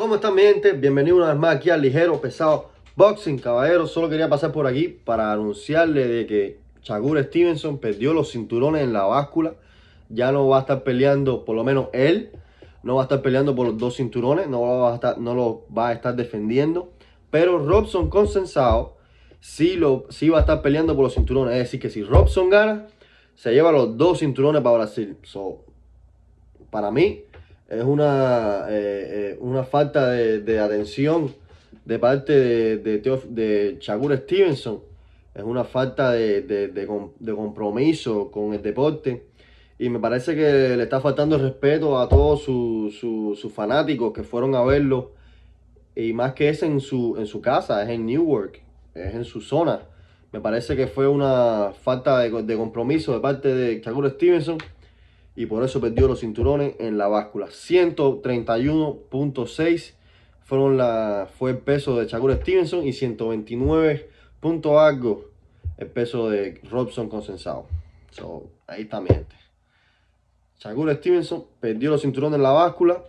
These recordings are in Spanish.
¿Cómo están mi gente? Bienvenido una vez más aquí al Ligero Pesado Boxing, Caballero, Solo quería pasar por aquí para anunciarle de que Chagur Stevenson perdió los cinturones en la báscula. Ya no va a estar peleando, por lo menos él, no va a estar peleando por los dos cinturones, no, a estar, no lo va a estar defendiendo. Pero Robson consensado sí, lo, sí va a estar peleando por los cinturones. Es decir, que si Robson gana, se lleva los dos cinturones para Brasil. So, para mí, es una, eh, eh, una falta de, atención de parte de, de, Stevenson. Es una falta de, compromiso con el deporte. Y me parece que le está faltando respeto a todos sus su, fanáticos que fueron a verlo. Y más que eso, en su, en su casa, es en Newark, es en su zona. Me parece que fue una falta de, compromiso de parte de Shakur Stevenson y por eso perdió los cinturones en la báscula. 131.6 fueron la, fue el peso de Shakur Stevenson y 129. algo el peso de Robson consensado. So, ahí también. mi Stevenson perdió los cinturones en la báscula.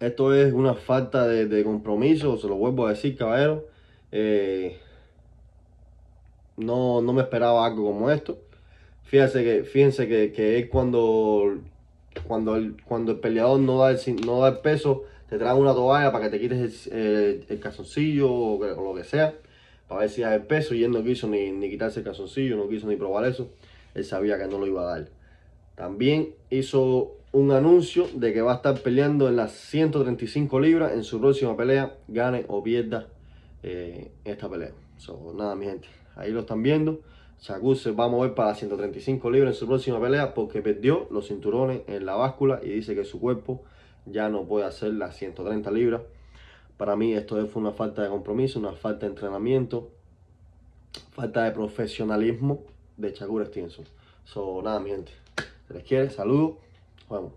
Esto es una falta de, compromiso, se lo vuelvo a decir, caballero. Eh, no me esperaba algo como esto. Fíjense que, fíjense que, es cuando, cuando, el, cuando peleador no da el, no da peso, te traen una toalla para que te quites el, calzoncillo o, lo que sea, para ver si da el peso. Y él no quiso ni, quitarse el calzoncillo, no quiso ni probar eso. Él sabía que no lo iba a dar. También hizo un anuncio de que va a estar peleando en las 135 libras en su próxima pelea, gane o pierda eh, esta pelea. nada, mi gente, ahí lo están viendo. Shakur se va a mover para 135 libras en su próxima pelea porque perdió los cinturones en la báscula y dice que su cuerpo ya no puede hacer las 130 libras. Para mí esto fue una falta de compromiso, una falta de entrenamiento, falta de profesionalismo de Shakur Stevenson. So, nada, mi gente. Se les quiere, saludos. Vamos.